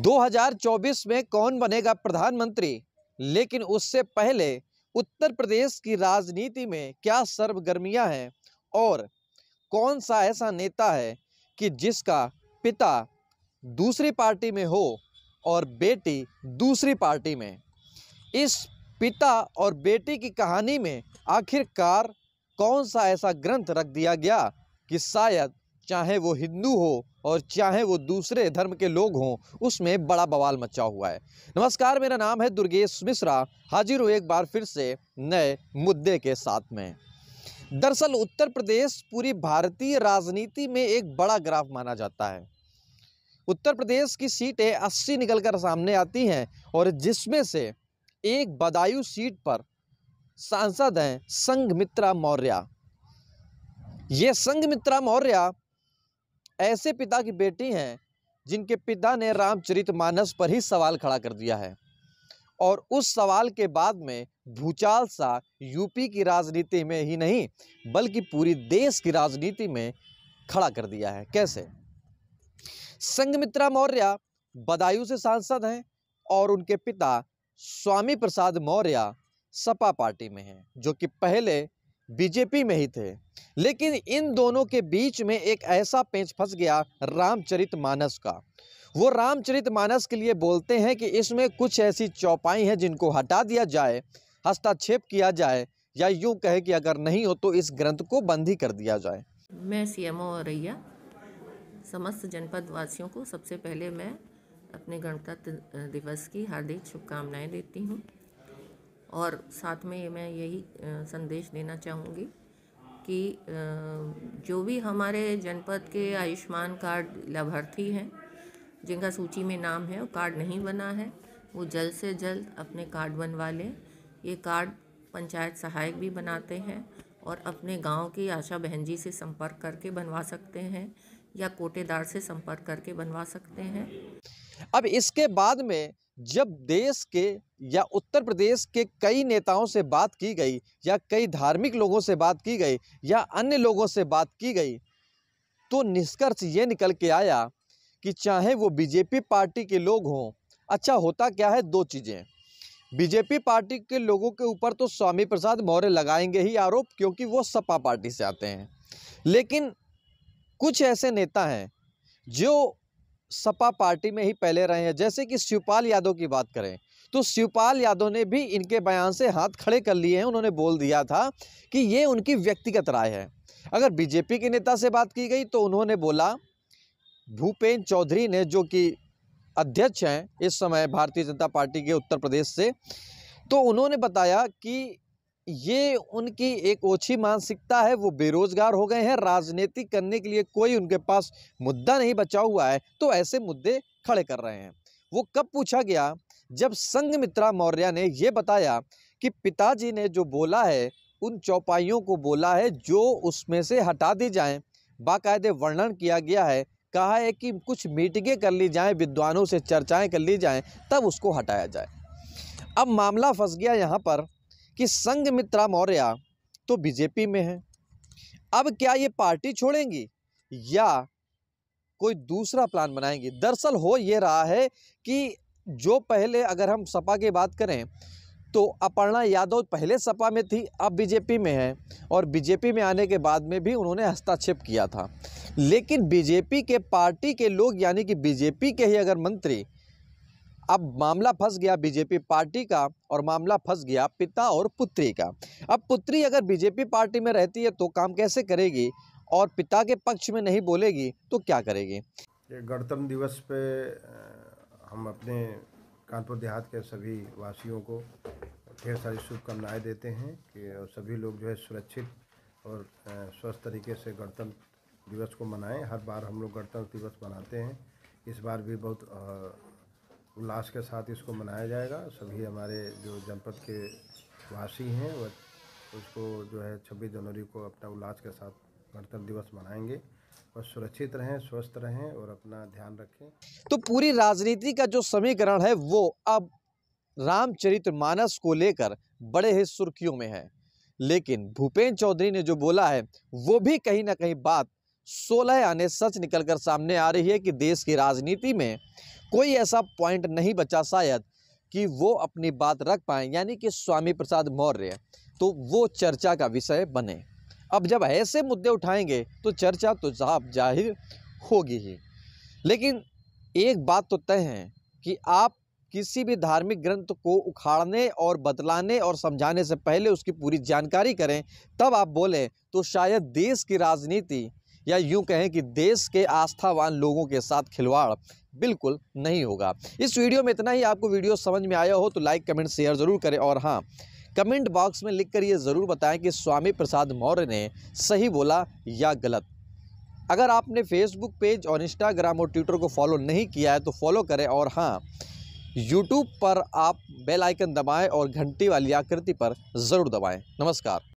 2024 में कौन बनेगा प्रधानमंत्री लेकिन उससे पहले उत्तर प्रदेश की राजनीति में क्या सर्वगर्मियां हैं और कौन सा ऐसा नेता है कि जिसका पिता दूसरी पार्टी में हो और बेटी दूसरी पार्टी में इस पिता और बेटी की कहानी में आखिरकार कौन सा ऐसा ग्रंथ रख दिया गया कि शायद चाहे वो हिंदू हो और चाहे वो दूसरे धर्म के लोग हों उसमें बड़ा बवाल मचा हुआ है नमस्कार मेरा नाम है दुर्गेश मिश्रा हाजिर हूँ एक बार फिर से नए मुद्दे के साथ में दरअसल उत्तर प्रदेश पूरी भारतीय राजनीति में एक बड़ा ग्राफ माना जाता है उत्तर प्रदेश की सीटें निकल निकलकर सामने आती हैं और जिसमें से एक बदायूं सीट पर सांसद हैं संघमित्रा मौर्य ये संघमित्रा मौर्य ऐसे पिता की बेटी हैं जिनके पिता ने रामचरितमानस पर ही सवाल खड़ा कर दिया है और उस सवाल के बाद में भूचाल सा यूपी की राजनीति में ही नहीं बल्कि पूरी देश की राजनीति में खड़ा कर दिया है कैसे संगमित्रा मौर्य बदायूं से सांसद हैं और उनके पिता स्वामी प्रसाद मौर्य सपा पार्टी में हैं जो कि पहले बीजेपी में ही थे लेकिन इन दोनों के बीच में एक ऐसा पेंच फंस गया रामचरित मानस का वो रामचरित मानस के लिए बोलते हैं कि इसमें कुछ ऐसी चौपाई हैं जिनको हटा दिया जाए हस्ताक्षेप किया जाए या यूं कहे कि अगर नहीं हो तो इस ग्रंथ को बंद ही कर दिया जाए मैं सी एम रैया समस्त जनपद वासियों को सबसे पहले मैं अपने गणतंत्र दिवस की हार्दिक शुभकामनाएं देती हूँ और साथ में मैं यही संदेश देना चाहूँगी कि जो भी हमारे जनपद के आयुष्मान कार्ड लाभार्थी हैं जिनका सूची में नाम है वो कार्ड नहीं बना है वो जल्द से जल्द अपने कार्ड बनवा लें ये कार्ड पंचायत सहायक भी बनाते हैं और अपने गांव की आशा बहन जी से संपर्क करके बनवा सकते हैं या कोटेदार से संपर्क करके बनवा सकते हैं अब इसके बाद में जब देश के या उत्तर प्रदेश के कई नेताओं से बात की गई या कई धार्मिक लोगों से बात की गई या अन्य लोगों से बात की गई तो निष्कर्ष ये निकल के आया कि चाहे वो बीजेपी पार्टी के लोग हों अच्छा होता क्या है दो चीज़ें बीजेपी पार्टी के लोगों के ऊपर तो स्वामी प्रसाद मौर्य लगाएंगे ही आरोप क्योंकि वो सपा पार्टी से आते हैं लेकिन कुछ ऐसे नेता हैं जो सपा पार्टी में ही पहले रहे हैं जैसे कि शिवपाल यादव की बात करें तो शिवपाल यादव ने भी इनके बयान से हाथ खड़े कर लिए हैं उन्होंने बोल दिया था कि ये उनकी व्यक्तिगत राय है अगर बीजेपी के नेता से बात की गई तो उन्होंने बोला भूपेन चौधरी ने जो कि अध्यक्ष हैं इस समय भारतीय जनता पार्टी के उत्तर प्रदेश से तो उन्होंने बताया कि ये उनकी एक ओछी मानसिकता है वो बेरोजगार हो गए हैं राजनीति करने के लिए कोई उनके पास मुद्दा नहीं बचा हुआ है तो ऐसे मुद्दे खड़े कर रहे हैं वो कब पूछा गया जब संगमित्रा मौर्य ने ये बताया कि पिताजी ने जो बोला है उन चौपाइयों को बोला है जो उसमें से हटा दी जाएं बाकायदे वर्णन किया गया है कहा है कि कुछ मीटिंगें कर ली जाएं विद्वानों से चर्चाएं कर ली जाएं तब उसको हटाया जाए अब मामला फंस गया यहाँ पर कि संघमित्रा मौर्य तो बीजेपी में है अब क्या ये पार्टी छोड़ेंगी या कोई दूसरा प्लान बनाएंगी दरअसल हो ये रहा है कि जो पहले अगर हम सपा की बात करें तो अपर्णा यादव पहले सपा में थी अब बीजेपी में है और बीजेपी में आने के बाद में भी उन्होंने हस्ताक्षेप किया था लेकिन बीजेपी के पार्टी के लोग यानी कि बीजेपी के ही अगर मंत्री अब मामला फंस गया बीजेपी पार्टी का और मामला फंस गया पिता और पुत्री का अब पुत्री अगर बीजेपी पार्टी में रहती है तो काम कैसे करेगी और पिता के पक्ष में नहीं बोलेगी तो क्या करेगी गणतंत्र दिवस पे हम अपने कानपुर देहात के सभी वासियों को ढेर सारी शुभकामनाएँ देते हैं कि सभी लोग जो है सुरक्षित और स्वस्थ तरीके से गणतंत्र दिवस को मनाएं हर बार हम लोग गणतंत्र दिवस मनाते हैं इस बार भी बहुत उल्लास के साथ इसको मनाया जाएगा सभी हमारे जो जनपद के वासी हैं वह उसको जो है छब्बीस जनवरी को अपना उल्लास के साथ गणतंत्र दिवस मनाएंगे और सुरक्षित रहें स्वस्थ रहें और अपना ध्यान रखें तो पूरी राजनीति का जो समीकरण है वो अब रामचरित्र मानस को लेकर बड़े ही सुर्खियों में है लेकिन भूपेन्द्र चौधरी ने जो बोला है वो भी कहीं ना कहीं बात सोलह आने सच निकलकर सामने आ रही है कि देश की राजनीति में कोई ऐसा पॉइंट नहीं बचा शायद कि वो अपनी बात रख पाएँ यानी कि स्वामी प्रसाद मौर्य तो वो चर्चा का विषय बने अब जब ऐसे मुद्दे उठाएंगे तो चर्चा तो साफ जाहिर होगी ही लेकिन एक बात तो तय है कि आप किसी भी धार्मिक ग्रंथ को उखाड़ने और बतलाने और समझाने से पहले उसकी पूरी जानकारी करें तब आप बोलें तो शायद देश की राजनीति या यूं कहें कि देश के आस्थावान लोगों के साथ खिलवाड़ बिल्कुल नहीं होगा इस वीडियो में इतना ही आपको वीडियो समझ में आया हो तो लाइक कमेंट शेयर ज़रूर करें और हाँ कमेंट बॉक्स में लिख कर ये ज़रूर बताएं कि स्वामी प्रसाद मौर्य ने सही बोला या गलत अगर आपने फेसबुक पेज और इंस्टाग्राम और ट्विटर को फॉलो नहीं किया है तो फॉलो करें और हाँ यूट्यूब पर आप बेल आइकन दबाएं और घंटी वाली आकृति पर ज़रूर दबाएं नमस्कार